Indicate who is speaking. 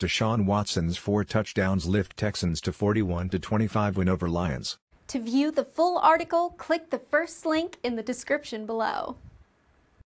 Speaker 1: Deshaun Watson's four touchdowns lift Texans to 41-25 win over Lions.
Speaker 2: To view the full article, click the first link in the description below.